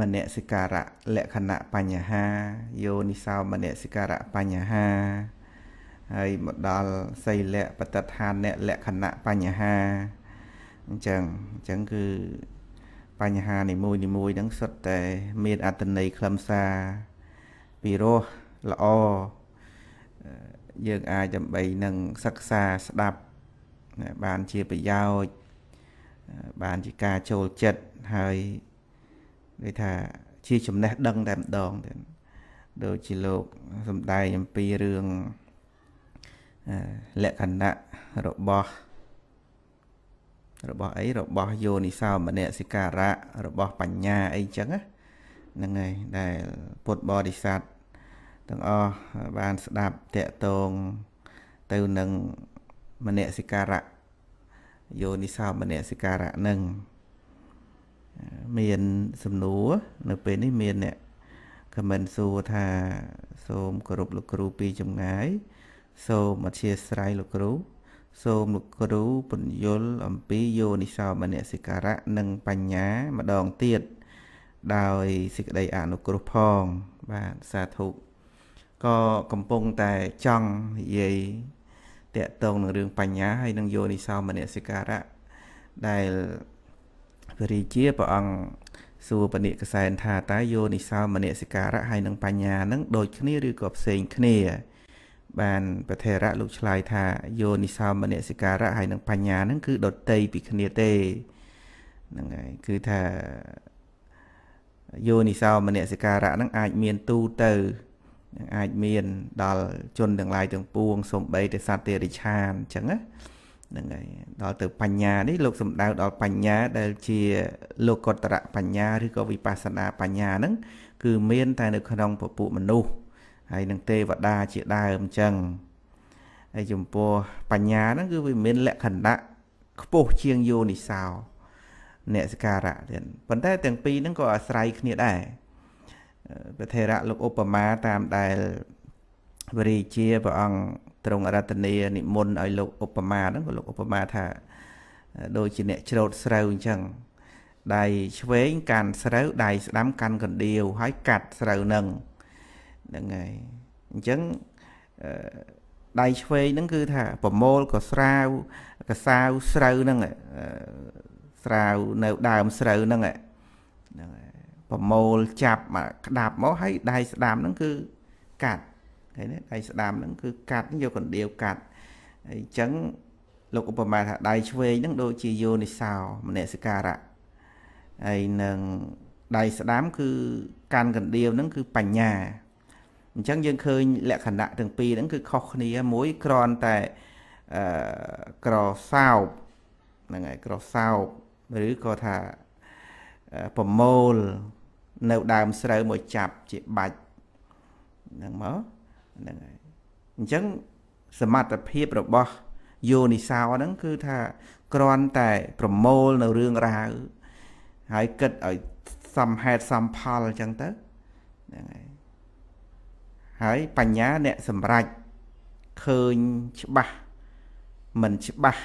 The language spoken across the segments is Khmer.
មនសិការៈលក្ខណៈបញ្ហាយោនិសោមនសិការៈបញ្ហា ហើយមកដល់សីលៈបតដ្ឋានៈលក្ខណៈបញ្ហាអញ្ចឹងអញ្ចឹងគឺបញ្ហានីមួយនីមួយហ្នឹងសុទ្ធតែមានអត្តន័យខ្លឹមសារពីរោះល្អយើងអាចដើម្បីនឹងសិក្សាស្ដាប់បានជាប្រយោជន៍បានជាការចូលចិត្តហើយនិយាយថាជាចំណេះដឹងតែម្ដងទៀតដូចជាលោកសំដែងអំពីរឿងលក្ខណៈរបស់របស់អីរបស់យោនិសោមនសិការៈរបស់ បញ្ញាអីចឹងហ្នឹងហើយដែលពុទ្ធបរិស័ទទាំងអស់បានស្ដាប់តកតងទៅនឹងមនសិការៈយោនិសោមនសិការៈនឹងមានសំណួរនៅពេលនេះមានអ្នកខមមិនសួរថាសូមគោរពលោកគ្រូពីចម្ងាយ សូមអធិស្ឋានលោកគ្រូសូមលោកគ្រូពន្យល់អំពីយោនិសោមនសិការៈនិងបញ្ញាម្ដងទៀតដោយសេចក្តីអនុគ្រោះផងបាទសាធុក៏កំពុងតែចង់និយាយតាក់ទងនឹងរឿងបញ្ញា ហើយនឹងយោនិសោមនសិការៈដែលព្រះរាជាព្រះអង្គសួរបនិកសែនថាតើយោនិសោមនសិការៈហើយនឹងបញ្ញានឹងដូចគ្នាឬក៏ផ្សេងគ្នាបានប្រធរៈលោកឆ្លើយថាយោនិសោមនសិការៈហើយនឹងបញ្ញានឹងគឺដតីពីគ្នាទេហ្នឹងហើយគឺថាយោនិសោមនសិការៈនឹងអាចមានទូទៅនឹងអាចមានដល់ជនទាំងឡាយទាំងពួងសំបីតែសត្វទេរិឆានអញ្ចឹងណាហ្នឹងហើយដល់ទៅ បញ្ញានេះលោកសំដៅដល់បញ្ញាដែលជាលោកុត្តរៈបញ្ញាឬក៏វិបស្សនាបញ្ញាហ្នឹងគឺមានតែនៅក្នុងពពួកមនុស្សហើយនឹងទេវតាជាដើមអញ្ចឹងហើយចំពោះបញ្ញាហ្នឹងគឺវាមានលក្ខណៈខ្ពស់ជាងយោនិសោអ្នកសការៈទៀតប៉ុន្តែទាំងពីរហ្នឹងក៏អាស្រ័យគ្នាដែរព្រះថេរៈលោកឧបមាតាមដែលវរិជាព្រះអង្គទ្រង់អរតនីនិមន្តឲ្យលោកឧបមាហ្នឹងក៏លោកឧបមាថា ដូចជាអ្នកច្រូតស្រូវអញ្ចឹងដៃឆ្វេងកាន់ស្រូវដៃស្ដាំកាន់កណ្ដៀវហើយកាត់ស្រូវនឹងហ្នឹងហើយអញ្ចឹងដៃឆ្វេងហ្នឹងគឺថាប្រមូលក៏ស្រាវកសាវស្រូវហ្នឹងស្រាវនៅដើមស្រូវហ្នឹងហ្នឹងប្រមូលចាប់មកក្តាប់មកហើយដៃស្ដាំហ្នឹងគឺកាត់ឃើញទេដៃស្ដាំហ្នឹងគឺកាត់យកកណ្ដៀវកាត់អញ្ចឹង លោកឧបមាថាដៃឆ្វេងហ្នឹងដូចជាយោនិសោ មនសិការៈហើយនឹងដៃស្ដាំគឺកាន់កណ្ដៀវហ្នឹងគឺបញ្ញាអញ្ចឹងយើងឃើញលក្ខណៈទាំងពីរហ្នឹងគឺខុសគ្នាមួយគ្រាន់តែអឺក្រសោបហ្នឹងហើយក្រសោបឬក៏ថាប្រមូលនៅដើមស្រូវមកចាប់ជាបាច់ហ្នឹងមកហ្នឹងហើយអញ្ចឹងសមត្ថភាពរបស់យោនិសោហ្នឹងគឺថាគ្រាន់តែប្រមូលនៅរឿងរ៉ាវហើយគិតឲ្យសមហេតុសមផលអញ្ចឹងទៅហ្នឹងហើយហើយបញ្ញាអ្នកសម្រេចឃើញច្បាស់មិនច្បាស់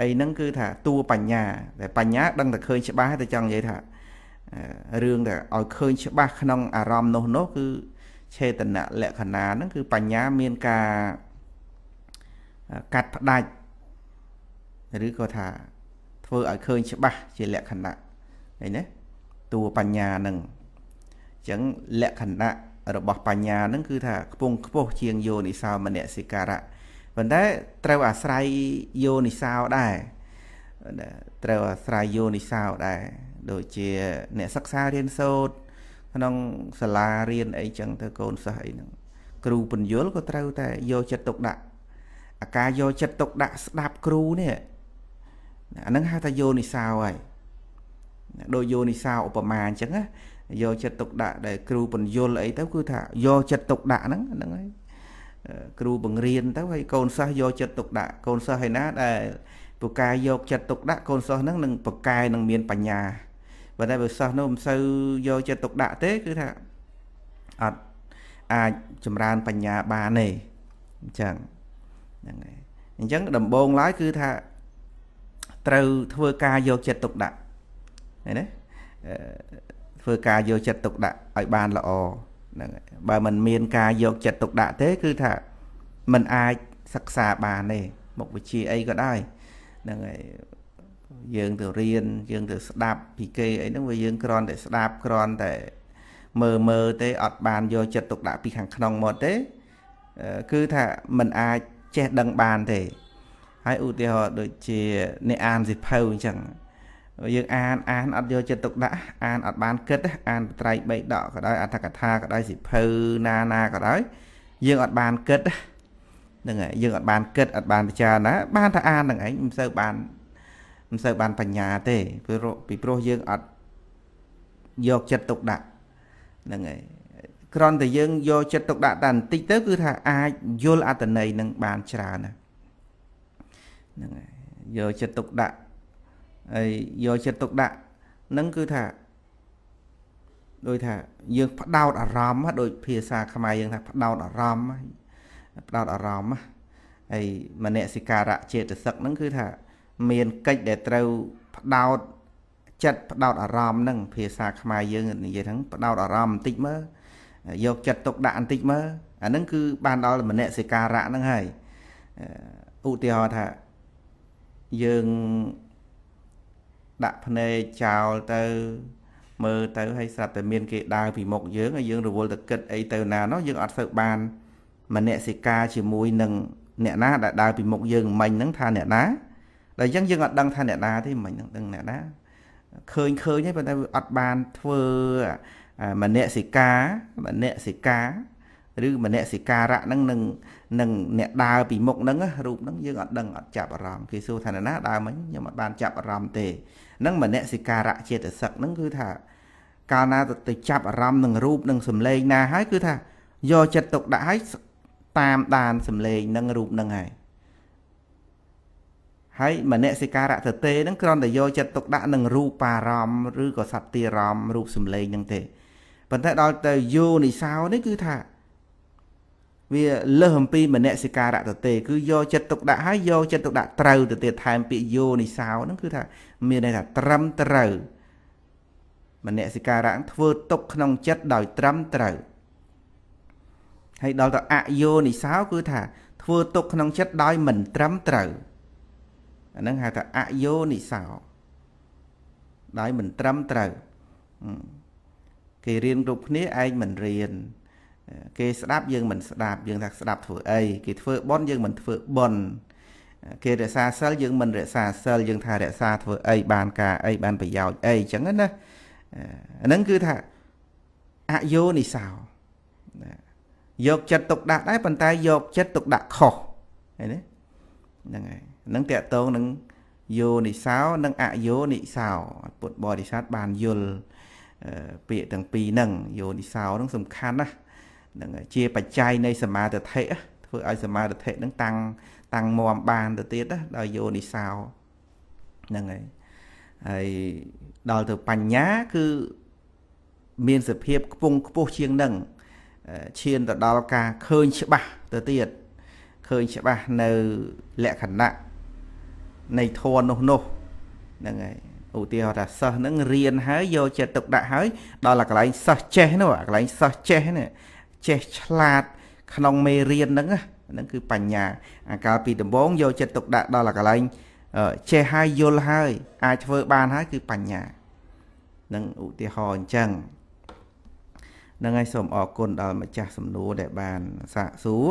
អីហ្នឹងគឺថាតួបញ្ញាតែបញ្ញាដឹងតែឃើញច្បាស់តែចង់និយាយថារឿងដែលឲ្យឃើញច្បាស់ក្នុងអារម្មណ៍នោះនោះគឺឆេតនៈលក្ខណាហ្នឹងគឺបញ្ញាមានការកាត់ផ្ដាច់ឬក៏ថាធ្វើឲ្យឃើញច្បាស់ជាលក្ខណៈអីណាតួបញ្ញាហ្នឹងអញ្ចឹងលក្ខណៈរបស់បញ្ញាហ្នឹងគឺ ថាខ្ពងខ្ពស់ជាងយោនិសោមនសិការៈប៉ុន្តែត្រូវអាស្រ័យយោនិសោដែរត្រូវអាស្រ័យយោនិសោដែរដូចជាអ្នកសិក្សារៀនសូត្រក្នុងសាលារៀនអីចឹងទៅកូនសិស្សអីហ្នឹងគ្រូពន្យល់ក៏ត្រូវតែយកចិត្តទុកដាក់ អាការយកចិត្តទុកដាក់ស្ដាប់គ្រូនេះអាហ្នឹងហៅថាយោនិសោហើយដូចយោនិសោឧបមាអញ្ចឹងណាយកចិត្តទុកដាក់ដែលគ្រូពន្យល់អីទៅគឺថាយកចិត្តទុកដាក់ហ្នឹងហ្នឹងហើយគ្រូបង្រៀនទៅហើយកូនសិស្សយកចិត្តទុកដាក់កូនសិស្សឯណាដែលពូកែយកចិត្តទុកដាក់កូនសិស្សហ្នឹងនឹងពូកែនឹងមានបញ្ញាប៉ុន្តែបើសិស្សនោះមិនសូវយកចិត្តទុកដាក់ទេគឺថាអត់អាចចម្រើនបញ្ញាបានទេអញ្ចឹងហ្នឹងហើយអញ្ចឹងដំបូងឡើយគឺថាត្រូវធ្វើការយកចិត្តទុកដាក់ឃើញទេធ្វើការយកចិត្តទុកដាក់ឲ្យបានល្អហ្នឹងហើយបើมันមាន ការយកចិត្តទុកដាក់ទេ គឺថាมันអាចសិក្សាបានទេមុខវិជ្ជាអីក៏ได้ហ្នឹងហើយយើងទៅរៀនយើងទៅស្ដាប់ពីគេអីហ្នឹងវាយើងគ្រាន់តែស្ដាប់គ្រាន់តែមើលមើលទេអត់បានយកចិត្តទុកដាក់ពីខាងក្នុងមកទេគឺថាมันអាចចេះដឹងបានទេហើយឧទាហរណ៍ដូចជាអ្នកអានសិភៅអញ្ចឹងយើងអានអានអត់យកចិត្តទុកដាក់អានអត់បាន គិតអានបត្រៃបីដកក៏ដោយអត្ថកថាក៏ដោយសិភៅណាណាក៏ដោយ យើងអត់បានគិតហ្នឹងហើយយើងអត់បានគិតអត់បានពិចារណា បាន ថាអានហ្នឹងឯងមិនសូវបានមិនសូវបានបញ្ញាទេពីព្រោះយើងអត់យកចិត្តទុកដាក់ហ្នឹងហើយគ្រាន់តែយើងយកចិត្តទុកដាក់តែបន្តិចទៅគឺថាអាចយល់អត្តន័យនឹងបានច្រើនណាហ្នឹងហើយយកចិត្តទុកដាក់ហើយយកចិត្តទុកដាក់ហ្នឹងគឺថាដោយថាយើងផ្ដោតអារម្មណ៍ដូចភាសាខ្មែរយើងថាផ្ដោតអារម្មណ៍ផ្ដោតអារម្មណ៍ហើយមនសិការៈចេតសិកហ្នឹងគឺថាមានកិច្ចដែលត្រូវផ្ដោតចិត្តផ្ដោតអារម្មណ៍នឹងភាសាខ្មែរយើងនិយាយហ្នឹងផ្ដោតអារម្មណ៍បន្តិចមើលយកចិត្តទុកដាក់បន្តិចមើលអាហ្នឹងគឺបានដល់មនសិការៈហ្នឹងហើយឧទាហរណ៍ថាយើងដាក់ភ្នែកចោលទៅមើលទៅហើយស្រាប់តែមានគេដើរពីមុខយើងហើយយើង រវល់តែគិតអីទៅណានោះយើងអត់សូវបានមនសិការជាមួយនឹងអ្នកណាដែលដើរពីមុខយើងមិញហ្នឹងថាអ្នកណាតែអញ្ចឹងយើងអត់ដឹងថាអ្នកណាទេមិញនឹងដឹងអ្នកណាឃើញឃើញទេប៉ុន្តែវាអត់បានធ្វើមនសិការមនសិការ ឬមនសិការៈហ្នឹងនឹងនឹងអ្នកដើរពីមុខហ្នឹងរូបហ្នឹងយើងអត់ដឹងអត់ចាប់អារម្មណ៍គេសួរថាណាដើរមិញខ្ញុំអត់បានចាប់អារម្មណ៍ទេហ្នឹងមនសិការៈចេតសិកហ្នឹងគឺថា កាលណាទៅចាប់អារម្មណ៍នឹងរូបនឹងសម្លេងណាហើយគឺថាយកចិត្តទុកដាក់ឲ្យតាមដានសម្លេងនឹងរូបនឹងហើយហើយមនសិការៈទទេនឹងគ្រាន់តែយកចិត្តទុកដាក់នឹងរូបារម្មណ៍ឬក៏សត្វទារម្មណ៍រូបសម្លេងនឹងទេប៉ុន្តែដល់ទៅយោនិសោនេះគឺថាវាលើសអំពីមនសិការៈទទេ គឺយកចិត្តទុកដាក់ហើយយកចិត្តទុកដាក់ត្រូវទៅទៀតថែមពាក្យយោនិសោហ្នឹងគឺថា មានន័យថាត្រឹមត្រូវមនសិការៈធ្វើទុកក្នុង ចិត្តដោយ ត្រឹមត្រូវហើយដល់ទៅអយោនិសោគឺថាធ្វើទុកក្នុងចិត្តដោយមិនត្រឹមត្រូវអាហ្នឹងហៅថាអយោនិសោ ដោយមិនត្រឹមត្រូវ គេរៀនគ្រប់គ្នាឯងមិនរៀនគេស្ដាប់យើងមិនស្ដាប់យើងថាស្ដាប់ធ្វើអីគេធ្វើបន់យើងមិនធ្វើបន់គេរក្សាសិលយើងមិនរក្សាសិលយើងថារក្សាធ្វើអីបានការអីបានប្រយោជន៍អីអញ្ចឹងណាអាហ្នឹងគឺថាអយោនិសោយកចិត្តទុកដាក់ដែរប៉ុន្តែយក ចិត្តទុកដាក់ខុសហ្នឹងហើយនឹងតកតងនឹងយោនិសោនិងអយោនិសោពុទ្ធបរិស័ទបានយល់ពាក្យទាំងពីរហ្នឹងយោនិសោហ្នឹង សំខាន់ណាស់នឹងជា បច្ច័យនៃសមាធិធ្វើឲ្យសមាធិហ្នឹងតាំងតាំងមមបាន ទៅទៀតណាដោយយោនិសោហ្នឹងហើយហើយដល់ទៅបញ្ញា គឺមានសភាពខ្ពង់ខ្ពស់ជាងនឹងឈានទៅដល់ការឃើញច្បាស់ទៅទៀតឃើញច្បាស់នៅលក្ខណៈនៃធម៌នោះនោះហ្នឹងហើយឧទាហរណ៍ថាសិស្សហ្នឹងរៀនហើយយកចិត្តទុកដាក់ហើយ ដល់អាកន្លែងសិស្សចេះនោះអាកន្លែងសិស្សចេះនេះចេះឆ្លាតក្នុងមេរៀនហ្នឹងហ្នឹងគឺ បញ្ញាអាកាលពីដំបូងយកចិត្តទុកដាក់ដល់អាកន្លែងចេះហើយយល់ហើយអាចធ្វើបានហើយគឺបញ្ញានឹងឧទាហរណ៍អញ្ចឹងនឹងហើយសូមអរគុណដល់ម្ចាស់សំណួរដែលបានសាកសួរ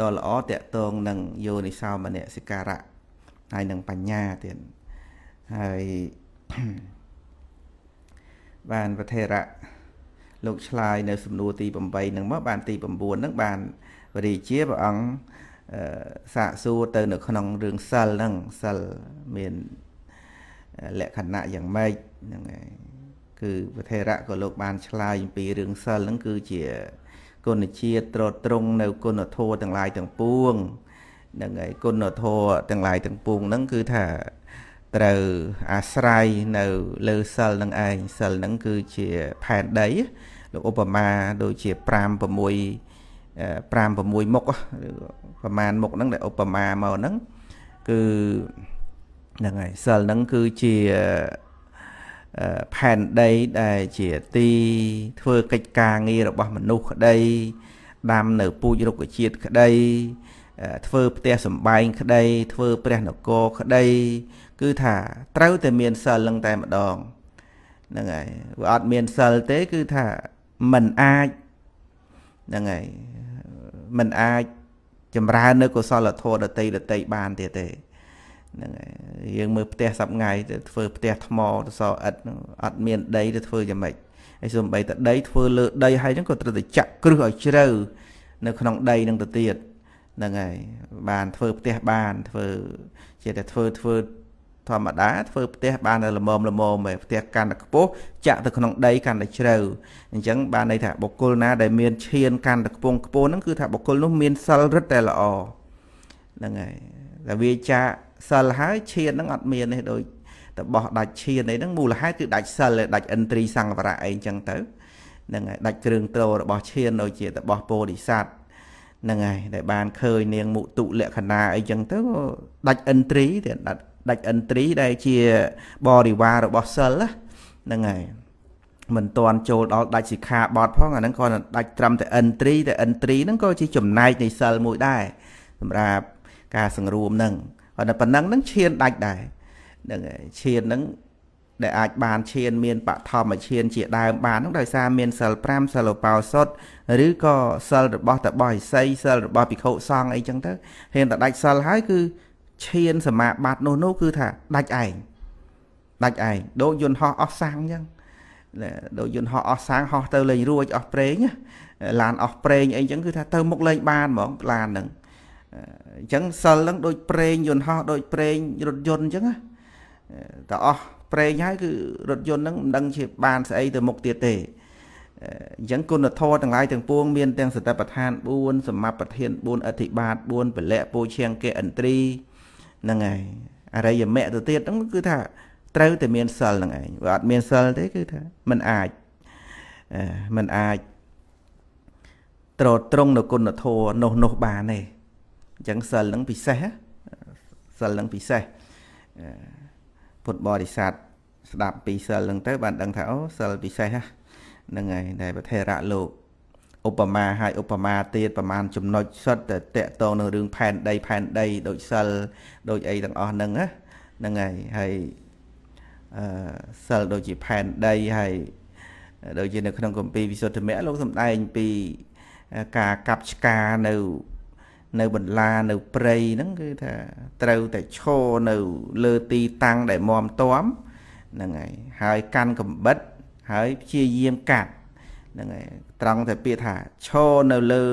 ដល់ល្អតកតងនឹងយោនិសោមនសិការៈហើយនឹងបញ្ញាទៀតហើយបានវធរៈលោកឆ្លើយនៅសំណួរទី8នឹងមកបានទី9ហ្នឹងបានវរិជាព្រះអង្គសាកសួរទៅនៅក្នុងរឿងសិលហ្នឹងសិលមាន លក្ខណៈយ៉ាងម៉េចហ្នឹងហើយគឺវធរៈក៏លោកបានឆ្លើយអំពីរឿងសិលហ្នឹងគឺជា គុណជាតិត្រត្រង់នៅគុណធម៌ទាំងឡាយទាំងពួងនឹងឯគុណធម៌ទាំងឡាយទាំងពួងហ្នឹងគឺថាត្រូវអាស្រ័យនៅ លើសិលនឹងឯងសិលនឹងគឺជាផែនដី លោកឧបមាដូចជា5 6 5 6មុខប្រមាណមុខហ្នឹងដែលឧបមាមកហ្នឹងគឺហ្នឹងហើយសិលហ្នឹងគឺជាផែនដីដែលជាទី ធ្វើកិច្ចការងាររបស់មនុស្សក្តីដាំនៅពូជរុក្ខជាតិក្តីធ្វើផ្ទះសំបែងក្តីធ្វើព្រះនគរក្តី គឺថាត្រូវតែមានសិលនឹងតែម្ដងហ្នឹងហើយវាអត់មានសិលទេគឺថាมันអាចហ្នឹងហើយมันអាច ចម្រើននៅកុសលធម៌ដតីដតីបានទៀតទេហ្នឹងហើយយើងមើលផ្ទះសប្ងៃទៅធ្វើផ្ទះថ្មទៅសអិតអត់មាន ដីទៅធ្វើយ៉ាងម៉េចហើយសំបីតដី ធ្វើលើដីហើយហ្នឹងក៏ត្រូវតែចាក់គ្រឹះឲ្យជ្រៅនៅក្នុងដីហ្នឹងទៅទៀតហ្នឹងហើយបានធ្វើផ្ទះបានធ្វើជាតែធ្វើធ្វើធម្មតា ធ្វើផ្ទះបានតែល្មមល្មមឯផ្ទះកាន់តែខ្ពស់ចាក់ទៅក្នុងដីកាន់តែជ្រៅអញ្ចឹងបានន័យថាបុគ្គល ណា ដែលមានឈានកាន់តែខ្ពង់ខ្ពស់ហ្នឹងគឺថាបុគ្គលនោះមានសិលរិទ្ធតែល្អហ្នឹងហើយតែវាចាក់សិលហើយឈានហ្នឹងអត់មានទេដូចតបោះដាច់ឈានអីហ្នឹងមូលហេតុគឺដាច់សិលដាច់ឥន្ទ្រីសង្វរៈអីអញ្ចឹងទៅហ្នឹងហើយដាច់គ្រឿងត្រោរបស់ឈានដូចជាតបោះពោធិសត្វហ្នឹងហើយដែលបានឃើញនាងមុតុលក្ខណាអីចឹងទៅដាច់ឥន្ទ្រីទៀតដាច់ដាច់ឥន្ទ្រីដែលជាបរិវាររបស់សិលហ្នឹងហើយមិនតន់ចូលដល់ដាច់សិក្ខាបទផងអាហ្នឹងគាត់ដាច់ត្រឹមតែឥន្ទ្រីតែឥន្ទ្រីហ្នឹងក៏ជាចំណែកនៃសិលមួយដែរសម្រាប់ការសង្រួមហ្នឹងគាត់តែប៉ុណ្ណឹងហ្នឹងឈានដាច់ដែរហ្នឹងហើយឈានហ្នឹងដែលអាចបានឈានមានបឋមឈានជាដើមបាននោះដោយសារមានសិល5សិលបោសុតឬក៏សិលរបស់តបោសីសិលរបស់ភិក្ខុសង្ឃអីចឹងទៅហ៊ានតែដាច់សិលហើយគឺឈានសមាបត្តិនោះនោះគឺថាដាច់ឯងដាច់ឯងដូចយន្តហោះអស់សាំងចឹងដូចយន្តហោះអស់សាំងហោះទៅលេងរួចអស់ប្រេងឡានអស់ប្រេងអីចឹងគឺថា ទៅមុខលេងបានហ្មងឡានហ្នឹងអញ្ចឹងសិលហ្នឹងដូចប្រេងយន្តហោះដូចប្រេងរថយន្តអញ្ចឹងតែអស់ប្រេងហើយគឺរថយន្តហ្នឹងមិនដឹងជាបានស្អីទៅមុខទៀតទេអញ្ចឹងគុណធម៌ទាំងឡាយទាំងពួងមានទាំងសតិប្បដ្ឋាន4សមបត្តិធាន4អធិបាត4ពលៈពោឈៀងកេឥន្ទ្រីហ្នឹងហើយអរិយមគ្គទៅទៀតហ្នឹងគឺថាត្រូវតែមានសិលហ្នឹងឯងបើអត់មានសិលទេគឺថាมันអាចมันអាចត្រត្រង់នៅគុណធម៌នោះនោះបានទេអញ្ចឹងសិលហ្នឹងពិសេសសិលហ្នឹងពិសេសអឺពុទ្ធបរិស័ទស្ដាប់ពីសិលហ្នឹងទៅបានដឹងថាអូសិលពិសេសហ្នឹងហើយដែលប្រធេរៈលោកឧបមាហើយឧបមាទៀតប្រមាណចំណុចសិតតតកតងនឹងរឿងផែនដីផែនដីដូចសិលដូចអីទាំងអស់ហ្នឹងណាហ្នឹងហើយហើយអឺសិលដូចជាផែនដីហើយដូចជានៅក្នុងគម្ពីរវិសុទ្ធិមគ្គលោកសំដែងពីការកាប់ឆ្ការនៅនៅបន្លានៅព្រៃហ្នឹងគឺថាត្រូវតែឈរនៅលើទីតាំងដែលមមតមហ្នឹងហើយហើយកាន់កំបិតហើយព្យាយាមកាត់ហ្នឹងហើយត្រង់តែពាក្យថាឈរនៅលើ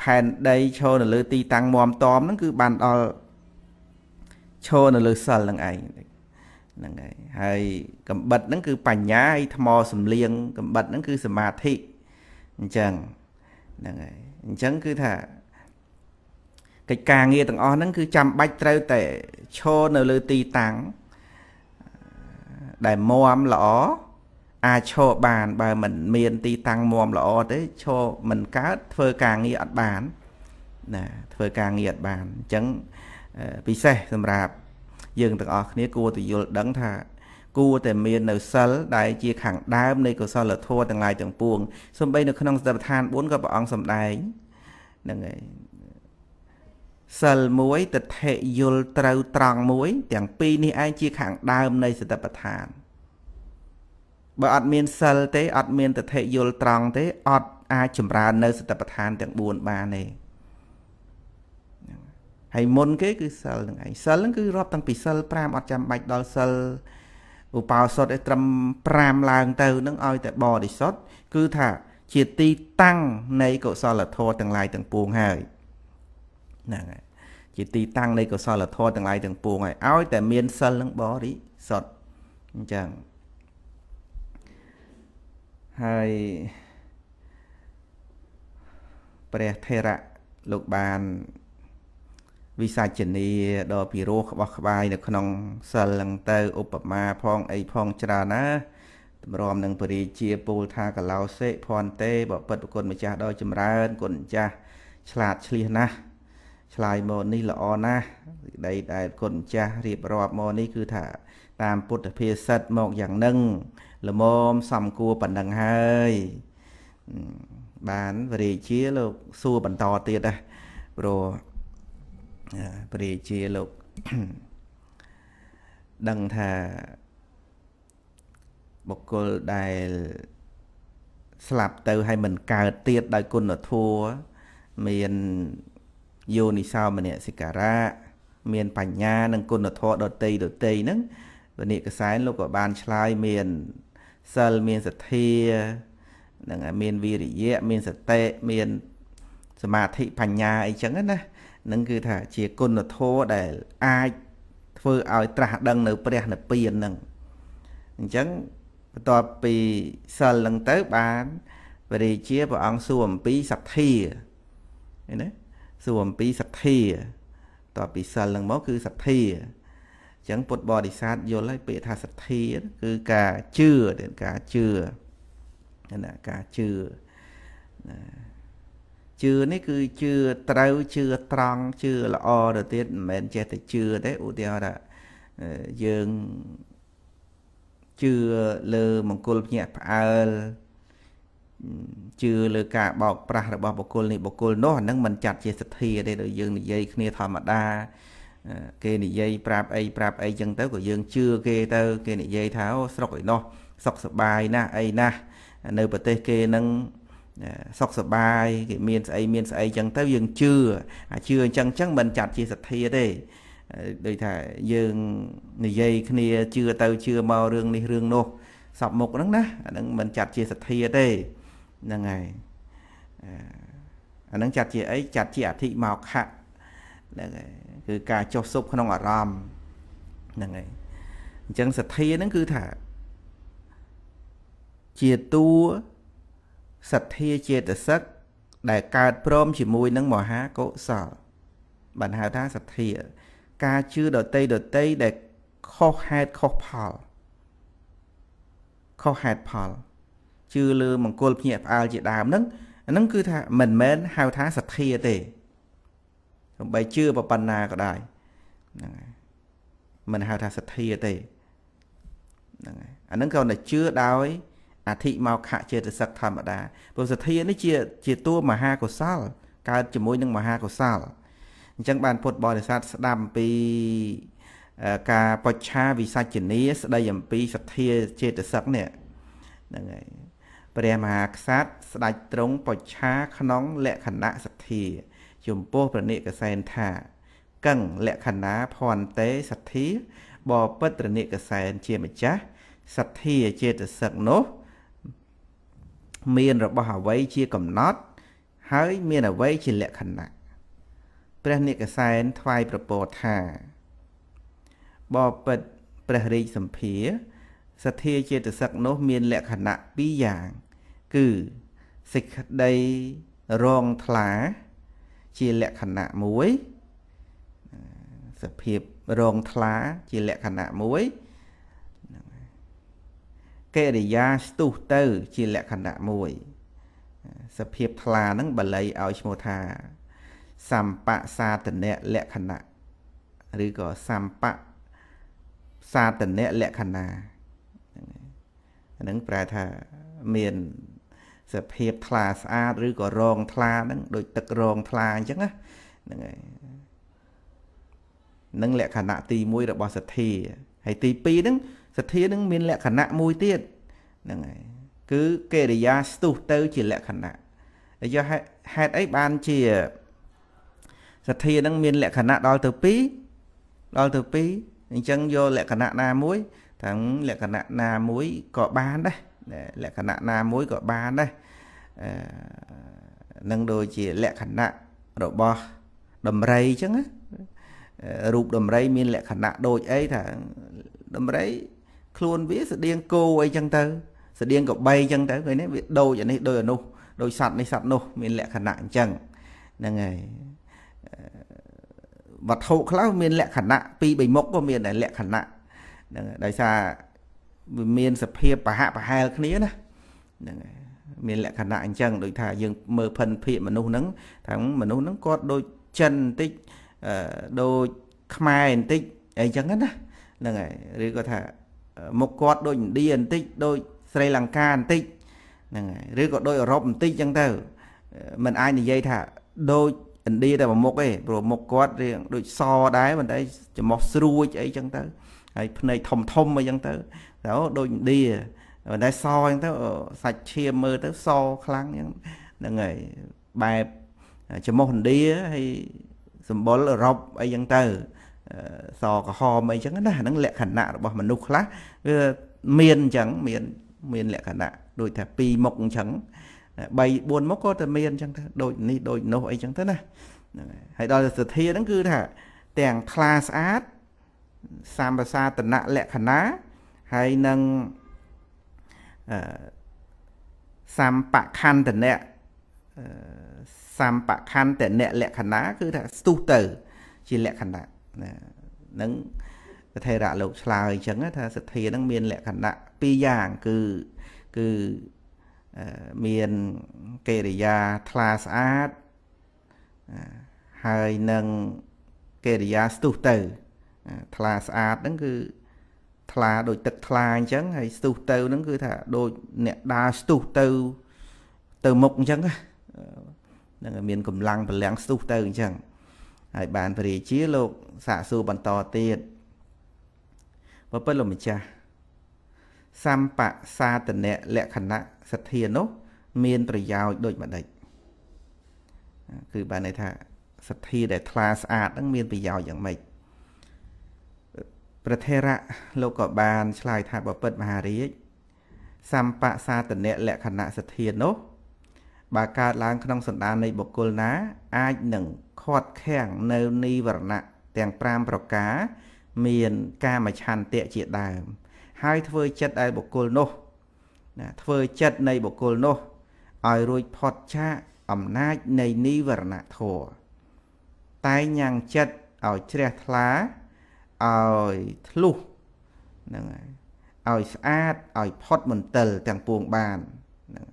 ផែនដីឈរនៅលើទីតាំងមមតមហ្នឹងគឺបានដល់ឈរនៅលើសិលហ្នឹងឯងហ្នឹងហើយហើយកំបិតហ្នឹងគឺបញ្ញាហើយថ្មសំលៀងកំបិតហ្នឹងគឺសមាធិអញ្ចឹងហ្នឹងហើយអញ្ចឹងគឺថាកិច្ចការងារទាំងអស់ហ្នឹងគឺចាំបាច់ត្រូវតែឈរនៅលើទីតាំងដែលមមល្អអាចឈរបានបើមិនមានទីតាំងមមល្អទេឈរមិនកើតធ្វើការងារអត់បានណាធ្វើការងារអត់បានអញ្ចឹងពិសេសសម្រាប់ យើងទាំងអស់គ្នាគួរតែយល់ដឹងថា គួរតែមាននៅសិលដែលជាខាងដើមនៃកុសលធម៌ទាំងឡាយទាំងពួងសម្បីនៅក្នុងស្ដេចឋាន4ក៏ព្រះអង្គសម្ដែងហ្នឹងហើយសិល1ទិដ្ឋិយល់ត្រូវត្រង់មួយ ទាំងពីរនេះឯងជាខាងដើមនៃសតិប្បដ្ឋាន បើអត់មាន សិលទេ អត់មានទិដ្ឋិយល់ត្រង់ទេអត់អាចចម្រើននៅសតិប្បដ្ឋានទាំង4បានទេហើយមុនគេគឺសិលនឹងឯងសិលនឹងគឺរាប់តាំងពីសិល5អត់ចាំបាច់ដល់សិលឧបោសថឲ្យត្រឹម5ឡើងទៅនឹងឲ្យ តែបរិសុទ្ធគឺថាជាទីតាំងនៃកុសលធម៌ទាំងឡាយទាំងពួងហើយ។ហ្នឹងហើយជាទីតាំងនៃកុសលធម៌ទាំងឡាយទាំងពួងហើយឲ្យតែមានសិលនឹងបរិសុទ្ធអញ្ចឹងហើយព្រះថេរៈលោកបានវិសាជនីដល់ពិរោះក្បោះក្បាយនៅក្នុងសិលហ្នឹងទៅឧបមាផងអីផងច្រើនណាម្រាំនឹងពរិជា ពូល ថាកឡោសិភ័ន្តេបពិតប្រគុណម្ចាស់ដល់ចម្រើនគុណម្ចាស់ឆ្លាតឆ្លៀសណាស់ឆ្លើយមកនេះល្អណាស់សេចក្តីដែលគុណម្ចាស់រៀបរាប់មកនេះគឺថា តាមពុទ្ធភាសិតមកយ៉ាងនឹងល្មមសំគួរប៉ុណ្ណឹងហើយបានវរាជាលោកសួរបន្តទៀតណាព្រោះវរាជាលោកដឹងថាបុគ្គលដែលស្លាប់ទៅហើយមិនកើតទៀតដោយគុណធម៌មានយោនិសោមនសិការៈមានបញ្ញានិងគុណធម៌ដតីដតីហ្នឹងវនិកសែនលោកក៏បានឆ្លើយមានសិលមានសទ្ធានឹងមានវិរិយៈមានសតិមានសមាធិបញ្ញាអីចឹងណានឹងគឺថាជាគុណធម៌ដែលអាចធ្វើឲ្យត្រាស់ដឹងនៅព្រះនិព្វានហ្នឹងអញ្ចឹងបន្ទាប់ពីសិលហ្នឹងទៅបានព្រះរាជាព្រះអង្គសួរអំពីសទ្ធាឃើញទេសួរអំពីសទ្ធាតពីសិលនឹងមកគឺសទ្ធាអញ្ចឹងពុទ្ធបរិស័ទយល់ហើយពាក្យថាសទ្ធា គឺការជឿការជឿណាការជឿណាជឿនេះគឺជឿត្រូវជឿត្រង់ជឿល្អទៅទៀតមិនមែនចេះតែជឿទេឧទាហរណ៍ថាយើងជឿលើមង្គលភ្ញាក់ផ្អើលជឿលើការបោកប្រាស់របស់បុគ្គលនេះបុគ្គលនោះអានឹងមិនចាត់ជាសទ្ធាទេដូចយើងនិយាយគ្នាធម្មតាគេនិយាយប្រាប់អីប្រាប់អីចឹងទៅក៏យើងជឿគេទៅ គេនិយាយថាអូស្រុកឯនោះសុខសบายណាស់អីណាស់នៅប្រទេសគេនឹងសុខសបាយគេមាន ស្អីមានស្អីចឹងទៅយើងជឿអាជឿអញ្ចឹងចឹងមិនចាត់ជាសទ្ធាទេដូចថាយើងនិយាយគ្នាជឿទៅជឿមករឿងនេះរឿងនោះសពមុខហ្នឹងណាអាហ្នឹងមិនចាត់ជាសទ្ធាទេហ្នឹងហើយអានឹងចាត់ជាអីចាត់ជាអធិមកខៈហ្នឹងហើយគឺ ការចុះសុបក្នុងអារម្មណ៍ហ្នឹងហើយអញ្ចឹងសទ្ធាហ្នឹងគឺថាជាតួសទ្ធាចេតសិកដែលកើតព្រមជាមួយនឹងមហាកុសលបានហៅថាសទ្ធា ការជឿដតីដតីដែលខុសហេតុខុសផលខុសហេតុផលជឿលើមង្គលភ្ញាក់ផ្អើលជាដើមហ្នឹងអាហ្នឹងគឺថាមិនមែនហៅថាសទ្ធាទេរំបីជឿប៉ុណ្ណាក៏ដែរហ្នឹងហើយមិនហៅថាសទ្ធាទេហ្នឹងហើយអាហ្នឹងគ្រាន់តែជឿដោយអធិមកខចេតសិកធម្មតាព្រោះសទ្ធានេះជាជាតួមហាកុសលកើតជាមួយនឹងមហាកុសលអញ្ចឹងបានពុទ្ធបរិស័ទស្ដាប់អំពីការបច្ឆាវិសច្ចនីស្ដីអំពីសទ្ធាចេតសិកនេះហ្នឹងហើយព្រះមហាក្សត្រស្ដេចទ្រង់បច្ឆាក្នុង លក្ខណៈសទ្ធាចំពោះព្រះនិកសែនថាកឹងលក្ខណាភ័ន្តេសទ្ធាបបិត្រនិកសែន ជាម្ចាស់សទ្ធាចេតសិកនោះ មានរបស់អ្វីជាកំណត់ហើយមានអ្វីជាលក្ខណៈព្រះនិកសែនថ្វាយប្រពរថាបបិត្រព្រះរាជសម្ភារសទ្ធាចេតសិកនោះ មាន លក្ខណៈ2យ៉ាងគឺសេចក្តីរងថ្លា ជាលក្ខណៈមួយ សភាពរងថ្លាជាលក្ខណៈមួយកិរិយាស្ទុះទៅជាលក្ខណៈមួយ សភាពថ្លាហ្នឹងបល័យឲ្យឈ្មោះថាសម្បសាតនៈលក្ខណៈឬក៏សម្បសាតនៈលក្ខណាហ្នឹងប្រែថាមានសភាពថ្លាស្អាត ឬក៏រងថ្លាហ្នឹងដូចទឹករងថ្លាអញ្ចឹងណាហ្នឹងហើយនឹងលក្ខណៈទី1របស់សទ្ធាហើយទី2ហ្នឹងសទ្ធានឹងមាន លក្ខណៈមួយទៀតហ្នឹងហើយគឺកិរិយាស្ទុះទៅជាលក្ខណៈយកហេតុអីបានជាសទ្ធានឹងមានលក្ខណៈដល់ទៅ2ដល់ទៅ2អញ្ចឹងយកលក្ខណៈណាមួយ តាមលក្ខណៈណាមួយក៏បានដែរលក្ខណៈណាមួយក៏បានដែរនឹងដូចជាលក្ខណៈរបស់ដំរីអញ្ចឹងរូបដំរីមានលក្ខណៈដូចអីថាដំរី ខ្លួនវាស្តៀងគោអីចឹងទៅ ស្តៀងកបីចឹងទៅឃើញទេវាដូចអានេះដូចអានោះ ដូចសัตว์នេះសัตว์នោះមានលក្ខណៈអញ្ចឹងហ្នឹងហើយវត្ថុខ្លះមានលក្ខណៈពីរបីមុខក៏មានដែរលក្ខណៈហ្នឹងដោយសារវាមានសភាពប្រហាក់ប្រហែលគ្នាណាហ្នឹងហើយមានលក្ខណៈអញ្ចឹងដូចថាយើងមើលភិនភាកមនុស្សហ្នឹងថាមនុស្សហ្នឹងគាត់ដូចចិនបន្តិចអឺដូចខ្មែរបន្តិចអីចឹងណាហ្នឹងហើយឬក៏ថាមុខគាត់ដូចឥណ្ឌាបន្តិចដូចស្រីលង្កាបន្តិចហ្នឹងហើយឬក៏ដូចអឺរ៉ុបបន្តិចចឹងទៅมันអាចនិយាយថាដូចឥណ្ឌាតែប្រមុខទេព្រោះមុខគាត់រៀងដូចសដែរមិនដែរចំោះស្រួចអីចឹងទៅហើយភ្នែកធំធំអីចឹងទៅតែអូដូចឥណ្ឌាតែសអញ្ចឹងទៅសាច់ឈាមមើលទៅសខ្លាំងអញ្ចឹងហ្នឹងហើយបែបច្រមុះឥណ្ឌាហើយសម្បុរអឺរ៉ុបអីចឹងទៅសក្រហមអីចឹងណាហ្នឹងលក្ខណៈរបស់មនុស្សខ្លះវាមានអញ្ចឹងមានមានលក្ខណៈដូចថា2មុខអញ្ចឹង3 4មុខក៏តែមានអញ្ចឹងទៅដូចនេះដូចនោះអីចឹងទៅណាហ្នឹងហើយហើយដល់សទ្ធាហ្នឹងគឺថាទាំងខ្លាស្អាតសម្បសាតនៈលក្ខណៈហើយនឹងអឺសម្បខន្តនៈសម្បខន្តនៈលក្ខណៈគឺថាស្ទុះទៅ ជាលក្ខណៈណានឹងសធេរៈលោកឆ្លើយអញ្ចឹងថាសទ្ធានឹងមាន លក្ខណៈពីរយ៉ាងគឺគឺមានកិរិយាថ្លាស្អាតហើយនឹងកិរិយាស្ទុះទៅថ្លាស្អាតហ្នឹងគឺថ្លាដូចទឹកថ្លាអញ្ចឹងហើយស្ទុះទៅហ្នឹងគឺថាដូចអ្នកដើរស្ទុះទៅទៅមុខអញ្ចឹងហ្នឹងមានកម្លាំងពលាំងស្ទុះទៅអញ្ចឹងហើយបានព្រះរាជាលោកសាកសួរបន្តទៀតបពិតលោកម្ចាស់សម្បសាតនៈលក្ខណៈសទ្ធានោះមានប្រយោជន៍ដូចម្ដេចគឺបានន័យថាសទ្ធាដែលថ្លាស្អាតហ្នឹងមានប្រយោជន៍យ៉ាងម៉េចព្រះធរៈលោកក៏បានឆ្លើយថាបពិទ្ធមហារាជសម្បសាតនៈលក្ខណៈសទ្ធានោះបើកើតឡើងក្នុងសន្តាននៃបុគ្គលណាអាចនឹងខាត់ខាំងនៅនីវរណៈទាំង5ប្រការ មានកាមឆន្ទៈជាដើម ហើយធ្វើចិត្តឲ្យបុគ្គលនោះណាធ្វើចិត្តនៃបុគ្គលនោះឲ្យរួចផុតចាកអំណាចនៃនិវរណធម៌តែញ៉ាំងចិត្តឲ្យជ្រះថ្លាឲ្យធ្លុះហ្នឹងហើយឲ្យស្អាតឲ្យផុតមន្ទិលទាំងពួងបានហ្នឹង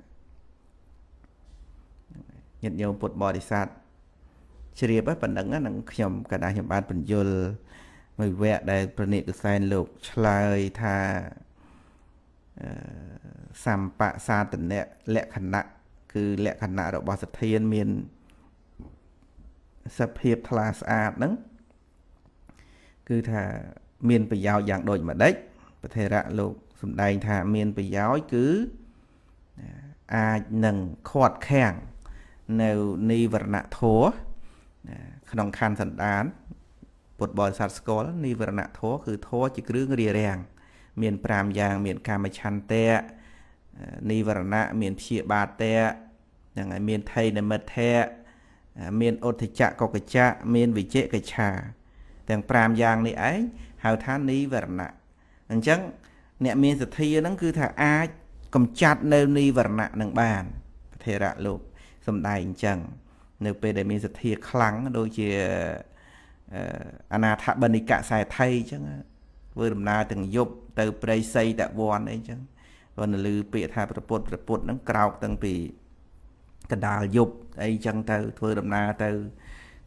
ញាតិញោមពុទ្ធបរិស័ទជ្រាបប៉ុណ្ណឹងហ្នឹងខ្ញុំកណ្ដាស់ខ្ញុំបានបញ្យលមួយវគ្គដែលប្រណិតកសែនលោក ឆ្លើយថាសម្បសាតនៈលក្ខណៈគឺលក្ខណៈរបស់សធានមានសភាពថ្លាស្អាតហ្នឹងគឺថាមាន ប្រយោជន៍យ៉ាងដូចម្ដេចប្រធរៈលោកសំដែងថាមានប្រយោជន៍គឺអាចនឹងខាត់ខាំងនៅនិវរណធัวក្នុងខណ្ឌសន្តានពុទ្ធបរិស័ទស្គាល់និវរណធัวគឺធัวជាគ្រឿងរារាំងមាន5យ៉ាងមាន កាមឆន្ទៈនិវរណៈមានព្យាបាទៈហ្នឹងហើយមានថេនមិទ្ធៈមានឧទ្ធចៈកុកចៈមានវិជេកឆាទាំង5យ៉ាងនេះឯងហៅថានិវរណៈអញ្ចឹង អ្នកមានសទ្ធាហ្នឹងគឺថាអាចកំចាត់នៅនិវរណៈនឹងបានពធរៈលោកសំដែងអញ្ចឹង នៅ ពេលដែលមានសទ្ធាខ្លាំងដូចជាអនាថបនិកខ្សែថៃអញ្ចឹងធ្វើដំណើរទាំងយប់ទៅ ព្រៃសីតវ័នអីអញ្ចឹងគាត់នៅលឺពាក្យថាប្រពុតប្រពុតហ្នឹងក្រោកតាំងពីកដាលយប់អីអញ្ចឹងទៅធ្វើដំណើរទៅ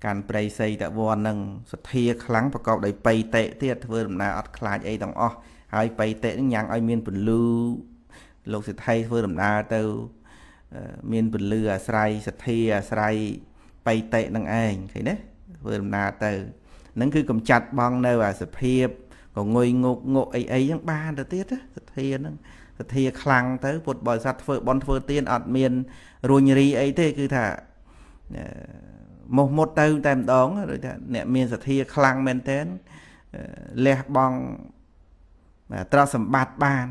កាន់ព្រៃសីតវ័ននឹងសធាខ្លាំងប្រកបដោយបៃតេទៀតធ្វើដំណើរអត់ខ្លាចអីទាំងអស់ហើយបៃតេនឹងញ៉ាំងឲ្យមានពន្លឺលោកសិទ្ធិធ្វើដំណើរទៅ មានពន្លឺអាស្រ័យសធាអាស្រ័យបៃតេនឹងឯងឃើញទេធ្វើដំណើរទៅនឹងគឺកំចាត់បងនៅ អាសភាពក៏ងុយងុកងុកអីអីហ្នឹងបានទៅទៀតសធាហ្នឹងសធាខ្លាំងទៅពុទ្ធបរិស័ទធ្វើបន់ធ្វើទានអត់មានរួញរីអីទេគឺថាមោះមុតទៅតែម្ដងដូចថាអ្នក មានសទ្ធាខ្លាំងមែនទែនលះបង់ត្រកសម្បត្តិបាន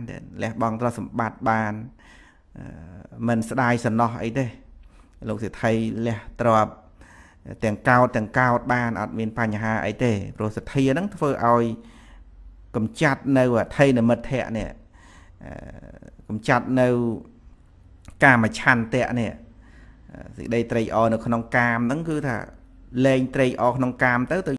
លះបង់ត្រកសម្បត្តិបានមិនស្ដាយសំណោះអីទេ លោកសិទ្ធិលះទ្រប ទាំងកោតទាំងកោតបាន អត់មានបញ្ហាអីទេព្រោះសទ្ធាហ្នឹងធ្វើឲ្យ កំចាត់នៅអថេនមិទ្ធៈនេះកំចាត់នៅកាមឆន្ទៈនេះសេចក្តីត្រេកអរនៅក្នុងកាមហ្នឹងគឺថាលែងត្រេកអរក្នុងកាមទៅទៅ